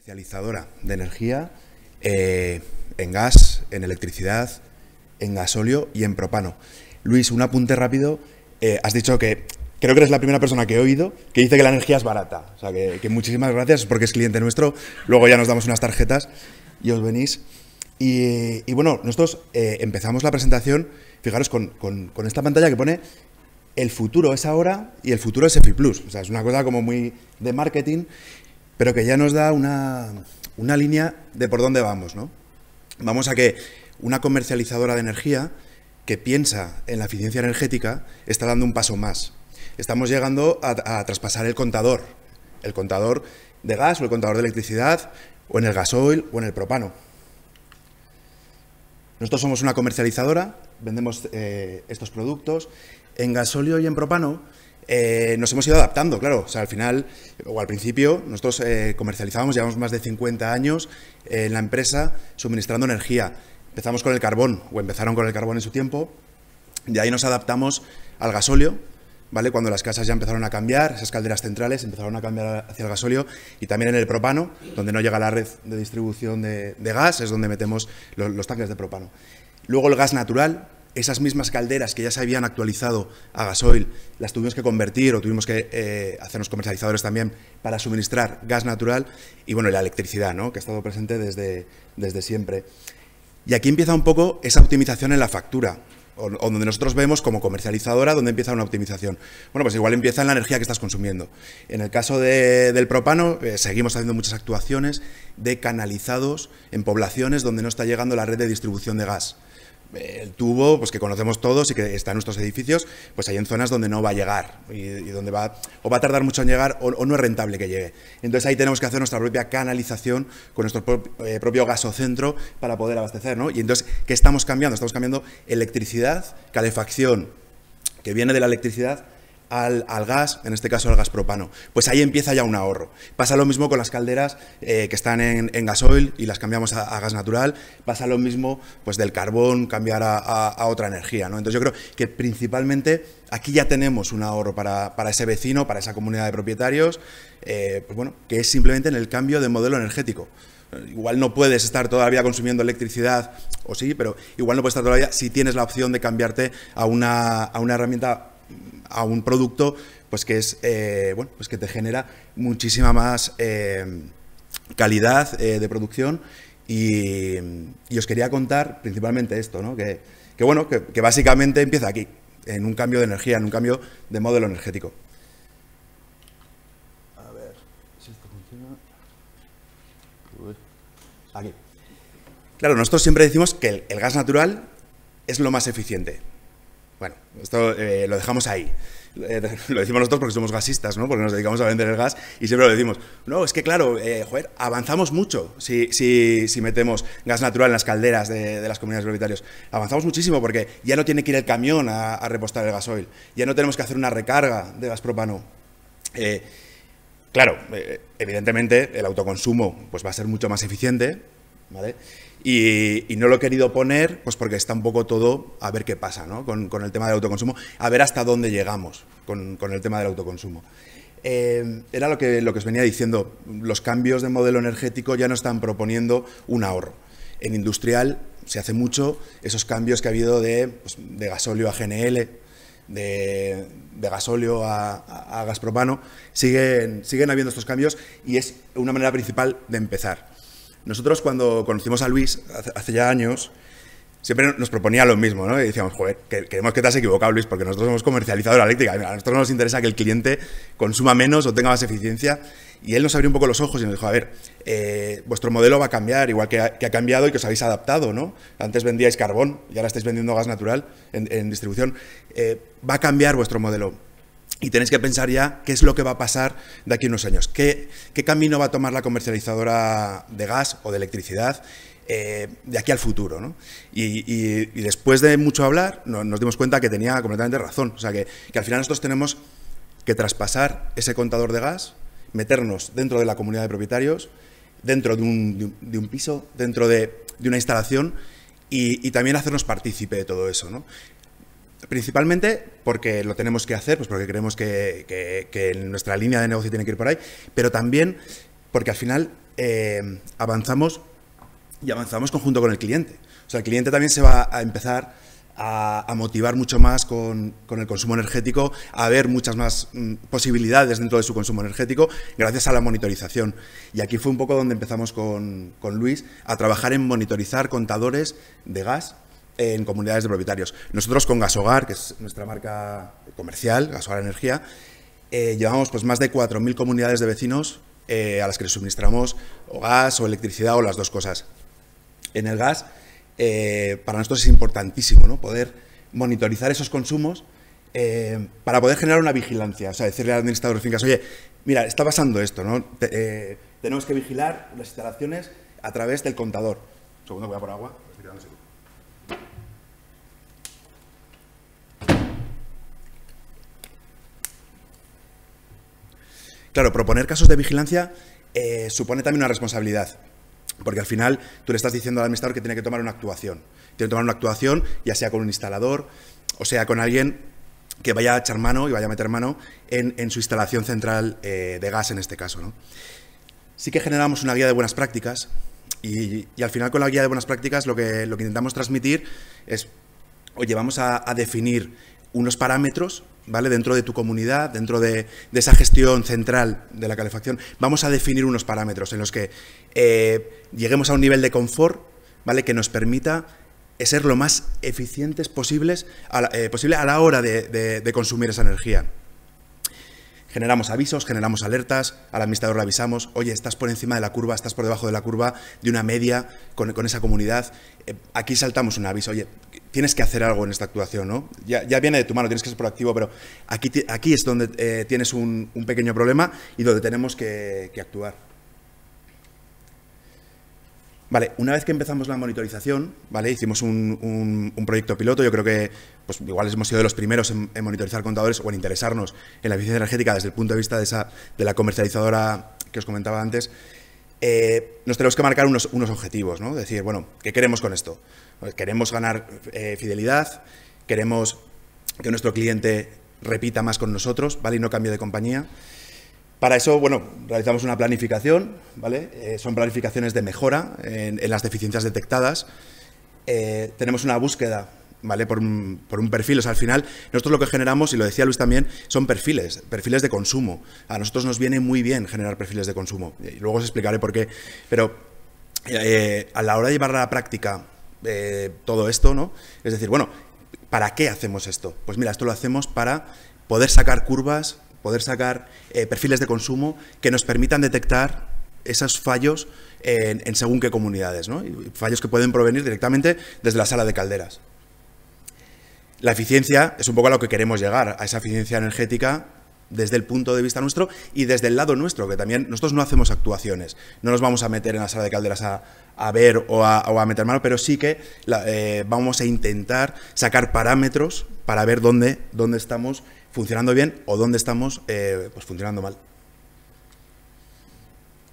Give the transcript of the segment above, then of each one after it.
Especializadora de energía eh, en gas, en electricidad, en gasóleo y en propano. Luis, un apunte rápido. Eh, has dicho que creo que eres la primera persona que he oído que dice que la energía es barata. O sea, que, muchísimas gracias porque es cliente nuestro. Luego ya nos damos unas tarjetas y os venís. Y, bueno, nosotros eh, empezamos la presentación, fijaros, con, esta pantalla que pone el futuro es ahora y el futuro es EFI Plus. O sea, es una cosa como muy de marketing pero que ya nos da una, línea de por dónde vamos, ¿no? Vamos a que una comercializadora de energía que piensa en la eficiencia energética está dando un paso más. Estamos llegando a, traspasar el contador, el contador de gas o el contador de electricidad, o en el gasoil o en el propano. Nosotros somos una comercializadora, vendemos eh, estos productos. En gasóleo y en propano eh, nos hemos ido adaptando, claro. O sea, al final, o al principio, nosotros eh, comercializamos, llevamos más de 50 años eh, en la empresa suministrando energía. Empezamos con el carbón, o empezaron con el carbón en su tiempo, y ahí nos adaptamos al gasóleo, ¿vale? Cuando las casas ya empezaron a cambiar, esas calderas centrales empezaron a cambiar hacia el gasóleo y también en el propano, donde no llega la red de distribución de, gas, es donde metemos los tanques de propano. Luego el gas natural, esas mismas calderas que ya se habían actualizado a gasoil las tuvimos que convertir o tuvimos que eh, hacernos comercializadores también para suministrar gas natural y bueno, la electricidad, ¿no? que ha estado presente desde, desde siempre. Y aquí empieza un poco esa optimización en la factura, o, donde nosotros vemos como comercializadora donde empieza una optimización. Bueno, pues igual empieza en la energía que estás consumiendo. En el caso del propano, eh, seguimos haciendo muchas actuaciones de canalizados en poblaciones donde no está llegando la red de distribución de gas el tubo, pues que conocemos todos y que está en nuestros edificios, pues hay en zonas donde no va a llegar y, donde va o va a tardar mucho en llegar o, no es rentable que llegue. Entonces ahí tenemos que hacer nuestra propia canalización con nuestro eh, propio gasocentro para poder abastecer, Y entonces qué estamos cambiando? Estamos cambiando electricidad, calefacción que viene de la electricidad al, gas, en este caso al gas propano. Pues ahí empieza ya un ahorro. Pasa lo mismo con las calderas eh, que están en, gasoil y las cambiamos a, gas natural. Pasa lo mismo pues del carbón, cambiar a, otra energía. ¿no? Entonces yo creo que principalmente aquí ya tenemos un ahorro para, ese vecino, para esa comunidad de propietarios, eh, pues bueno, que es simplemente en el cambio de modelo energético. Igual no puedes estar todavía consumiendo electricidad, o sí, pero igual no puedes estar todavía si tienes la opción de cambiarte a una, a una herramienta a un producto pues que es eh, bueno pues que te genera muchísima más eh, calidad eh, de producción y, os quería contar principalmente esto ¿no? que, bueno que, básicamente empieza aquí en un cambio de energía en un cambio de modelo energético a ver si esto funciona aquí claro nosotros siempre decimos que el gas natural es lo más eficiente bueno, esto eh, lo dejamos ahí. Eh, lo decimos nosotros porque somos gasistas, ¿no? Porque nos dedicamos a vender el gas y siempre lo decimos. No, es que claro, eh, joder, avanzamos mucho si, si, si, metemos gas natural en las calderas de, las comunidades propietarias. Avanzamos muchísimo porque ya no tiene que ir el camión a, repostar el gasoil. Ya no tenemos que hacer una recarga de gas propano. Eh, claro, evidentemente el autoconsumo pues, va a ser mucho más eficiente, ¿vale? Y, no lo he querido poner, pues porque está un poco todo a ver qué pasa con, el tema del autoconsumo, a ver hasta dónde llegamos con, el tema del autoconsumo. Eh, era lo que, lo que os venía diciendo, los cambios de modelo energético ya no están proponiendo un ahorro. En industrial se hace mucho esos cambios que ha habido de, gasóleo a GNL, de, gasóleo a, gas propano, siguen, siguen habiendo estos cambios y es una manera principal de empezar. Nosotros cuando conocimos a Luis hace, ya años, siempre nos proponía lo mismo, ¿no? Y decíamos, joder, queremos que te has equivocado, Luis, porque nosotros hemos comercializado la eléctrica. a nosotros nos interesa que el cliente consuma menos o tenga más eficiencia. Y él nos abrió un poco los ojos y nos dijo, a ver, eh, vuestro modelo va a cambiar, igual que ha, cambiado y que os habéis adaptado, ¿no? Antes vendíais carbón y ahora estáis vendiendo gas natural en, distribución. Eh, va a cambiar vuestro modelo y tenéis que pensar ya qué es lo que va a pasar de aquí a unos años, qué, camino va a tomar la comercializadora de gas o de electricidad eh, de aquí al futuro. Y, después de mucho hablar, nos dimos cuenta que tenía completamente razón. O sea, que, que al final nosotros tenemos que traspasar ese contador de gas, meternos dentro de la comunidad de propietarios, dentro de un, de un, piso, dentro de, una instalación y, y, también hacernos partícipe de todo eso. ¿no? Principalmente porque lo tenemos que hacer, pues porque creemos que, nuestra línea de negocio tiene que ir por ahí, pero también porque al final eh, avanzamos y avanzamos conjunto con el cliente. O sea, el cliente también se va a empezar a, motivar mucho más con, el consumo energético, a ver muchas más mm, posibilidades dentro de su consumo energético gracias a la monitorización. Y aquí fue un poco donde empezamos con, con Luis a trabajar en monitorizar contadores de gas en comunidades de propietarios. Nosotros con Gas Hogar que es nuestra marca comercial, Gasogar Energía, eh, llevamos pues, más de 4.000 comunidades de vecinos eh, a las que les suministramos o gas o electricidad o las dos cosas. En el gas, eh, para nosotros es importantísimo ¿no? poder monitorizar esos consumos para poder generar una vigilancia. O sea, decirle al administrador de fincas, oye, mira, está pasando esto, ¿no? tenemos que vigilar las instalaciones a través del contador. segundo, voy a por agua. Claro, proponer casos de vigilancia eh, supone también una responsabilidad. Porque al final tú le estás diciendo al administrador que tiene que tomar una actuación. Tiene que tomar una actuación, ya sea con un instalador, o sea, con alguien que vaya a echar mano y vaya a meter mano en, su instalación central eh, de gas en este caso. Sí que generamos una guía de buenas prácticas y, al final con la guía de buenas prácticas lo que, lo que intentamos transmitir es, oye, vamos a definir unos parámetros, ¿vale? Dentro de tu comunidad, dentro de, esa gestión central de la calefacción, vamos a definir unos parámetros en los que eh, lleguemos a un nivel de confort, ¿vale? Que nos permita eh, ser lo más eficientes posibles eh, posible a la hora de, consumir esa energía. Generamos avisos, generamos alertas, al administrador le avisamos, oye, estás por encima de la curva, estás por debajo de la curva, de una media con, esa comunidad. aquí saltamos un aviso, oye, tienes que hacer algo en esta actuación, ¿no? Ya, viene de tu mano, tienes que ser proactivo, pero aquí, aquí es donde eh, tienes un, pequeño problema y donde tenemos que, actuar. Vale, una vez que empezamos la monitorización, ¿vale? Hicimos un, proyecto piloto, yo creo que pues, igual hemos sido de los primeros en, monitorizar contadores o en interesarnos en la eficiencia energética desde el punto de vista de, esa, de la comercializadora que os comentaba antes. Eh, nos tenemos que marcar unos, objetivos, ¿no? Decir, bueno, ¿qué queremos con esto? Queremos ganar eh, fidelidad, queremos que nuestro cliente repita más con nosotros, ¿vale? Y no cambie de compañía. Para eso, bueno, realizamos una planificación, ¿vale? Eh, son planificaciones de mejora en las deficiencias detectadas. tenemos una búsqueda ¿vale? Por un, por un, perfil. al final, nosotros lo que generamos, y lo decía Luis también, son perfiles, perfiles de consumo. A nosotros nos viene muy bien generar perfiles de consumo. Y luego os explicaré por qué. Pero eh, a la hora de llevar a la práctica eh, todo esto, ¿no? Es decir, bueno, ¿para qué hacemos esto? Pues mira, esto lo hacemos para poder sacar curvas, poder sacar eh, perfiles de consumo que nos permitan detectar esos fallos en, en, según qué comunidades, ¿no? Fallos que pueden provenir directamente desde la sala de calderas. La eficiencia es un poco a lo que queremos llegar, a esa eficiencia energética desde el punto de vista nuestro y desde el lado nuestro, que también nosotros no hacemos actuaciones, no nos vamos a meter en la sala de calderas a, ver o a, meter mano, pero sí que eh, vamos a intentar sacar parámetros para ver dónde, dónde estamos funcionando bien o dónde estamos eh, pues funcionando mal.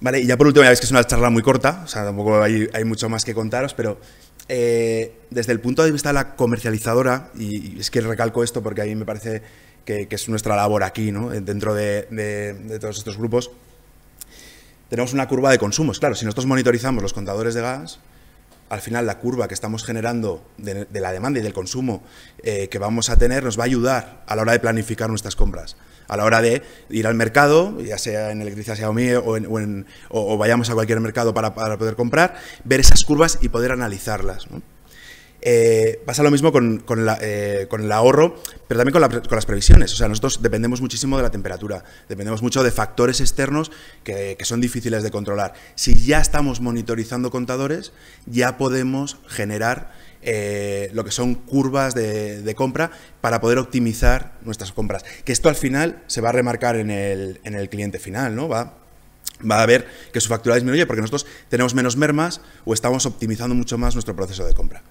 Vale, y ya por último, ya veis que es una charla muy corta, o sea, tampoco hay, hay mucho más que contaros, pero eh, desde el punto de vista de la comercializadora, y, es que recalco esto porque a mí me parece que, es nuestra labor aquí, ¿no? Eh, dentro de, todos estos grupos, tenemos una curva de consumo. Claro, si nosotros monitorizamos los contadores de gas, al final la curva que estamos generando de, la demanda y del consumo eh, que vamos a tener nos va a ayudar a la hora de planificar nuestras compras a la hora de ir al mercado, ya sea en electricidad Xiaomi o, en, o, vayamos a cualquier mercado para, para, poder comprar, ver esas curvas y poder analizarlas. ¿no? Eh, pasa lo mismo eh, con, el ahorro, pero también con, las previsiones. O sea, nosotros dependemos muchísimo de la temperatura, dependemos mucho de factores externos que, son difíciles de controlar. Si ya estamos monitorizando contadores, ya podemos generar eh, lo que son curvas de, compra para poder optimizar nuestras compras. Que esto al final se va a remarcar en el, cliente final, ¿no? va a ver que su factura disminuye porque nosotros tenemos menos mermas o estamos optimizando mucho más nuestro proceso de compra.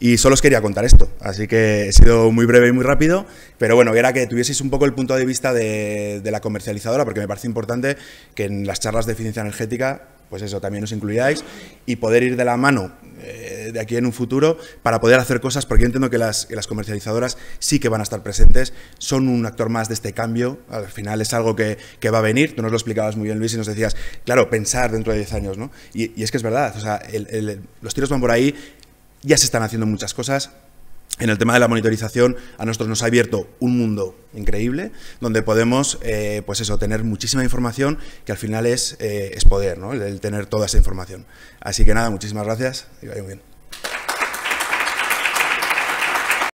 Y solo os quería contar esto, así que he sido muy breve y muy rápido, pero bueno, era que tuvieseis un poco el punto de vista de, la comercializadora, porque me parece importante que en las charlas de eficiencia energética, pues eso, también os incluyáis y poder ir de la mano eh, de aquí en un futuro para poder hacer cosas, porque yo entiendo que las, comercializadoras sí que van a estar presentes, son un actor más de este cambio, al final es algo que, va a venir, tú nos lo explicabas muy bien Luis y nos decías, claro, pensar dentro de 10 años, ¿no? Y, es que es verdad, o sea, los tiros van por ahí, ya se están haciendo muchas cosas. En el tema de la monitorización, a nosotros nos ha abierto un mundo increíble, donde podemos, eh, pues eso, tener muchísima información, que al final es, eh, es poder, ¿no? El, tener toda esa información. Así que nada, muchísimas gracias y muy bien.